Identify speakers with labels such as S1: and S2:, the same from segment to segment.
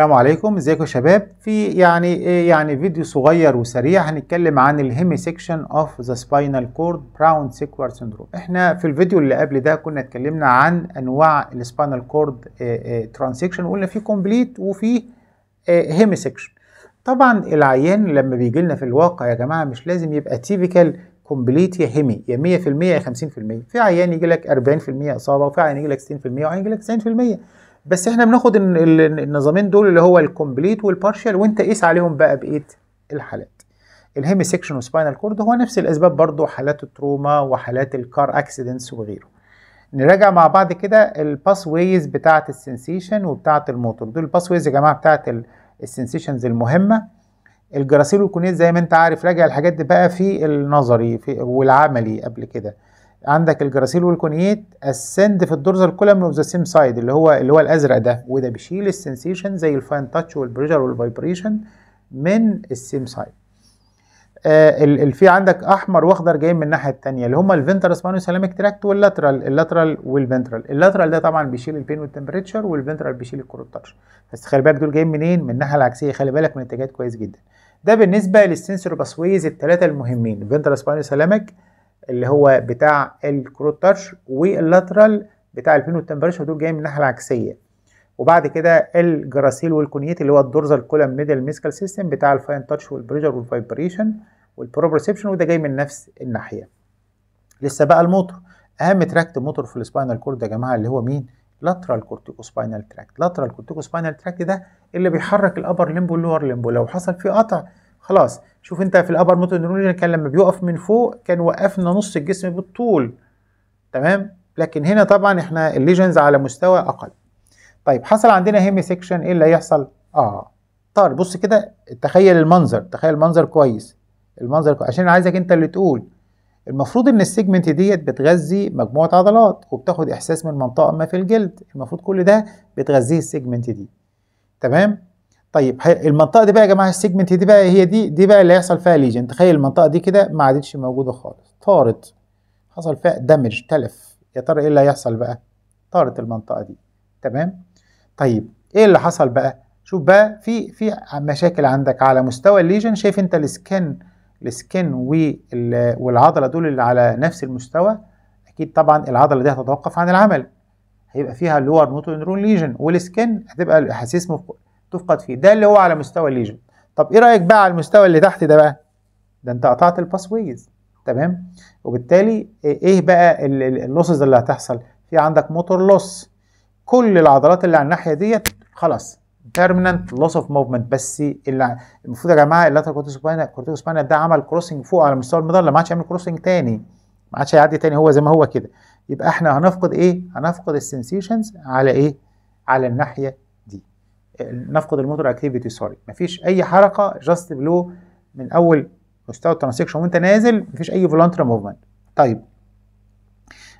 S1: السلام عليكم ازيكم يا شباب في يعني ايه يعني فيديو صغير وسريع هنتكلم عن الهيمي سيكشن اوف ذا سباينال كورد براون سيكوار سندروم احنا في الفيديو اللي قبل ده كنا اتكلمنا عن انواع السباينال كورد ترانسكشن وقلنا في كومبليت وفي هيمي آه، سيكشن طبعا العيان لما بيجي لنا في الواقع يا جماعه مش لازم يبقى تيبيكال كومبليت يا هيمي يا 100% يا 50% في عيان يجي لك 40% اصابه وفي عيان يجي لك 60% وعيان يجي لك 90% بس احنا بناخد النظامين دول اللي هو الكومبليت والبارشال وانت قيس عليهم بقى بقيه الحالات الهيمي سيكشن وسباينال كورد هو نفس الاسباب برضو حالات التروما وحالات الكار اكسيدنتس وغيره نراجع مع بعض كده الباس ويز بتاعه السنسيشن وبتاعه الموتور دول الباس ويز يا جماعه بتاعه السنسيشنز المهمه الجراسيل والكونيت زي ما انت عارف راجع الحاجات دي بقى في النظري في والعملي قبل كده عندك الجراسيل والكونييت السند في الدرز الكولم اوف ذا سيم سايد اللي هو اللي هو الازرق ده وده بيشيل السنسيشن زي الفاين تاتش والبريشر والفايبريشن من السيم سايد آه في عندك احمر واخضر جايين من الناحيه الثانيه اللي هم الفنترال سبانو سلامك تراكت واللاترال اللاترال والفنترال اللاترال ده طبعا بيشيل البين والتمبريتشر والفنترال بيشيل الكروب تاتش بس خلي بالك دول جايين منين من الناحيه العكسيه خلي بالك من اتجاهات كويس جدا ده بالنسبه للسنسور باسويز الثلاثه المهمين الفنترال سبانو سلامك اللي هو بتاع الكروت تاتش واللاترال بتاع البين والتمبريشر دول جايين من الناحيه العكسيه وبعد كده الجراسيل والكونيت اللي هو الدورزال كولم ميدل ميسكال سيستم بتاع الفاين تاتش والبريجر والفايبريشن والبروبرسبشن وده جاي من نفس الناحيه لسه بقى الموتور اهم تراكت موتور في السباينال كورد يا جماعه اللي هو مين لاترال كورتيكو سباينال تراكت لاترال كورتيكو سباينال تراكت ده اللي بيحرك الابر ليمبو واللور ليمبو لو حصل فيه قطع خلاص شوف انت في الابر موتور نيورون كان لما بيقف من فوق كان وقفنا نص الجسم بالطول تمام لكن هنا طبعا احنا الليجنز على مستوى اقل طيب حصل عندنا هيمي سيكشن ايه اللي هيحصل اه طار بص كده تخيل المنظر تخيل المنظر كويس المنظر كويس. عشان عايزك انت اللي تقول المفروض ان السيجمنت ديت بتغذي مجموعه عضلات وبتاخد احساس من منطقه ما في الجلد المفروض كل ده بتغذيه السيجمنت دي تمام طيب المنطقه دي بقى يا جماعه السيجمنت دي بقى هي دي دي بقى اللي هيحصل فيها ليجن تخيل المنطقه دي كده ما عادتش موجوده خالص طارت حصل فيها دامج تلف يا ترى ايه اللي هيحصل بقى طارت المنطقه دي تمام طيب ايه اللي حصل بقى شوف بقى في في مشاكل عندك على مستوى الليجن شايف انت السكن السكن والعضله دول اللي على نفس المستوى اكيد طبعا العضله دي هتتوقف عن العمل هيبقى فيها لور موتو نيرون ليجن والسكن هتبقى الاحاسيس مفقود تفقد فيه ده اللي هو على مستوى الليجن طب ايه رايك بقى على المستوى اللي تحت ده بقى ده انت قطعت الباسويز تمام وبالتالي ايه بقى اللوسز اللي هتحصل في عندك موتور لوس كل العضلات اللي على الناحيه ديت خلاص بيرمننت لوس اوف موفمنت بس اللي المفروض يا جماعه اللاتر كورتيكوسباينال كورتيكوسباينال ده عمل كروسنج فوق على مستوى المظله ما عادش يعمل كروسنج تاني ما عادش هيعدي تاني هو زي ما هو كده يبقى احنا هنفقد ايه هنفقد السنسيشنز على ايه على الناحيه نفقد الموتور اكتيفيتي سوري مفيش اي حركه جاست بلو من اول مستوى الترانسكشن وانت نازل مفيش اي فولانتري موفمنت طيب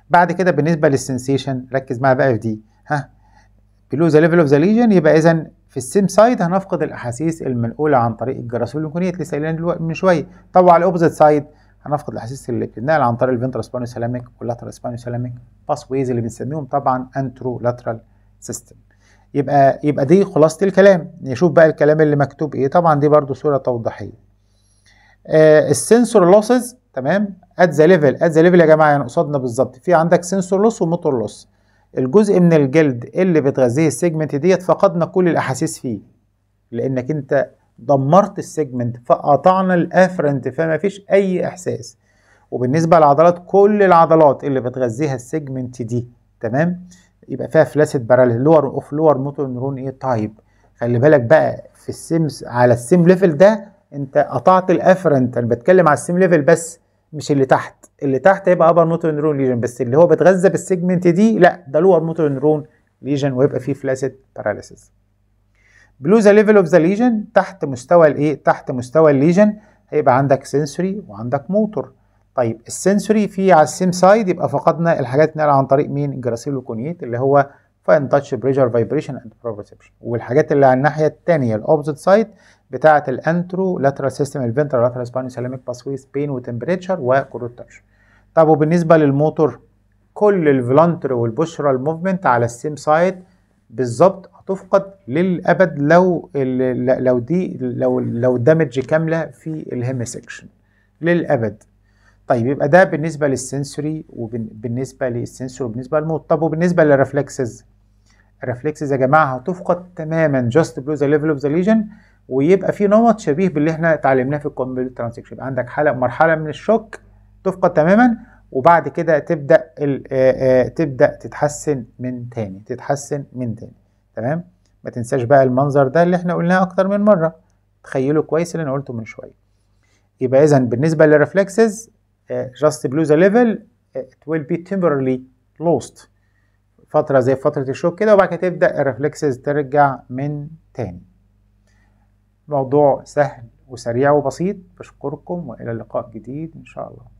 S1: بعد كده بالنسبه للسنسيشن ركز معايا بقى في دي ها بلو ذا ليفل اوف ذا ليجن يبقى اذا في السيم سايد هنفقد الاحاسيس المنقوله عن طريق الجراسول الليمفونيه اللي سايلين من شويه طبعا على الاوبزيت سايد هنفقد الاحاسيس اللي بتنقل عن طريق الفنترال سبانيو سلاميك واللاترال سبانيو سلاميك باس ويز اللي بنسميهم طبعا انترو لاترال سيستم يبقى يبقى دي خلاصه الكلام نشوف بقى الكلام اللي مكتوب ايه طبعا دي برضو صوره توضيحيه آه، السنسور لوسز تمام ات ذا ليفل ات ذا ليفل يا جماعه يعني قصادنا بالظبط في عندك سنسور لوس وموتور لوس الجزء من الجلد اللي بتغذيه السيجمنت ديت فقدنا كل الاحاسيس فيه لانك انت دمرت السيجمنت فقطعنا الافرنت فما فيش اي احساس وبالنسبه للعضلات كل العضلات اللي بتغذيها السيجمنت دي تمام يبقى فيها فلاسيد باراليل لور اوف لور موتور نيرون ايه تايب خلي بالك بقى في السيمز على السيم ليفل ده انت قطعت الافرنت انا بتكلم على السيم ليفل بس مش اللي تحت اللي تحت هيبقى ابر موتور نيرون ليجن بس اللي هو بيتغذى بالسيجمنت دي لا ده لور موتور نيرون ليجن ويبقى فيه فلاسيد باراليسيس بلو ذا ليفل اوف ذا ليجن تحت مستوى الايه تحت مستوى الليجن هيبقى عندك سنسوري وعندك موتور طيب السنسوري في على السيم سايد يبقى فقدنا الحاجات النقل عن طريق مين الجراسيلوكونيت اللي هو فاين تاتش بريشر فايبريشن اند بروبرسبشن والحاجات اللي على الناحيه الثانيه الاوبزيت سايد بتاعه الانترو لاترال سيستم الفنترال لاترال سبانيو سيلاميك باسويس بين وتمبريتشر وكروت تاتش طب وبالنسبه للموتور كل الفلانتر والبشرال موفمنت على السيم سايد بالظبط هتفقد للابد لو لو دي لو لو دامج كامله في سكشن للابد طيب يبقى ده بالنسبة للسنسوري وبالنسبة للسنسور وبالنسبة للموت طب وبالنسبة للرفلكسز الرفلكسز يا جماعة هتفقد تماما جاست بلو ذا ليفل اوف ذا ليجن ويبقى في نمط شبيه باللي احنا اتعلمناه في الكومبليت ترانزكشن يبقى عندك حالة مرحلة من الشوك تفقد تماما وبعد كده تبدأ تبدأ تتحسن من تاني تتحسن من تاني تمام ما تنساش بقى المنظر ده اللي احنا قلناه أكتر من مرة تخيلوا كويس اللي انا قلته من شوية يبقى إذا بالنسبة للرفلكسز Uh, just below the level uh, it will be temporarily lost فترة زي فترة الشوك كده وبعد كده تبدأ الرفلكسز ترجع من تاني موضوع سهل وسريع وبسيط بشكركم وإلى اللقاء جديد إن شاء الله